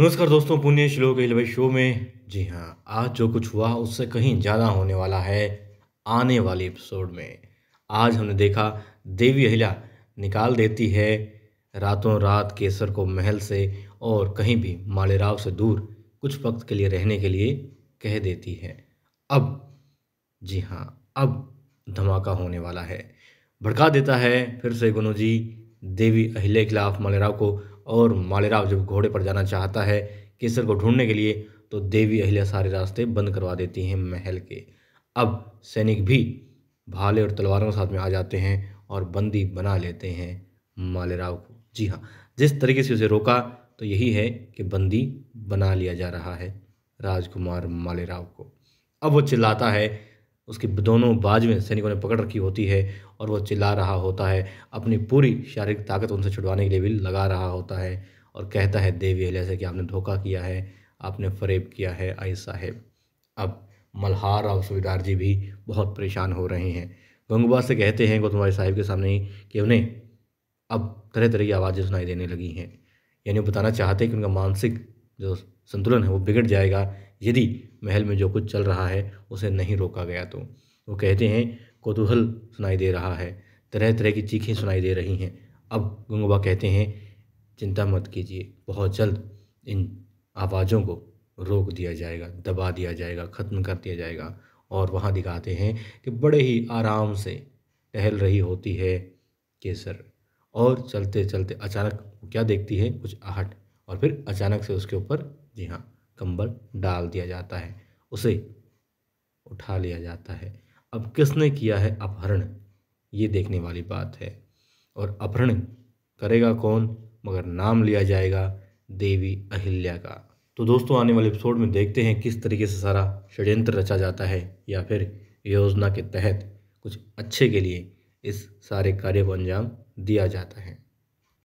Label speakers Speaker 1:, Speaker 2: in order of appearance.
Speaker 1: नमस्कार दोस्तों पुण्य श्लोक हिलवे शो में जी हाँ आज जो कुछ हुआ उससे कहीं ज़्यादा होने वाला है आने वाले एपिसोड में आज हमने देखा देवी अहिला निकाल देती है रातों रात केसर को महल से और कहीं भी मालेराव से दूर कुछ वक्त के लिए रहने के लिए कह देती है अब जी हाँ अब धमाका होने वाला है भड़का देता है फिर से गुनू जी देवी अहिले खिलाफ मालेराव को और मालेराव जब घोड़े पर जाना चाहता है केसर को ढूंढने के लिए तो देवी अहिल्या सारे रास्ते बंद करवा देती हैं महल के अब सैनिक भी भाले और तलवारों के साथ में आ जाते हैं और बंदी बना लेते हैं मालेराव को जी हाँ जिस तरीके से उसे रोका तो यही है कि बंदी बना लिया जा रहा है राजकुमार मालेराव को अब वो चिल्लाता है उसके दोनों में सैनिकों ने पकड़ रखी होती है और वह चिल्ला रहा होता है अपनी पूरी शारीरिक ताकत उनसे छुड़वाने के लिए भी लगा रहा होता है और कहता है देवी अहिल्या से कि आपने धोखा किया है आपने फरेब किया है आई साहेब अब मल्हार और सूबेदार जी भी बहुत परेशान हो रहे हैं गंगूबा से कहते हैं गौतम भाई साहिब के सामने ही कि उन्हें अब तरह तरह की आवाज़ें सुनाई देने लगी हैं यानी वो बताना चाहते हैं कि उनका मानसिक जो संतुलन है वो बिगड़ जाएगा यदि महल में जो कुछ चल रहा है उसे नहीं रोका गया तो वो कहते हैं कोतूहल सुनाई दे रहा है तरह तरह की चीखें सुनाई दे रही हैं अब गंगवा कहते हैं चिंता मत कीजिए बहुत जल्द इन आवाज़ों को रोक दिया जाएगा दबा दिया जाएगा ख़त्म कर दिया जाएगा और वहाँ दिखाते हैं कि बड़े ही आराम से टहल रही होती है केसर और चलते चलते अचानक क्या देखती है कुछ आहट और फिर अचानक से उसके ऊपर जी हाँ कंबल डाल दिया जाता है उसे उठा लिया जाता है अब किसने किया है अपहरण ये देखने वाली बात है और अपहरण करेगा कौन मगर नाम लिया जाएगा देवी अहिल्या का तो दोस्तों आने वाले एपिसोड में देखते हैं किस तरीके से सारा षड्यंत्र रचा जाता है या फिर योजना के तहत कुछ अच्छे के लिए इस सारे कार्य को अंजाम दिया जाता है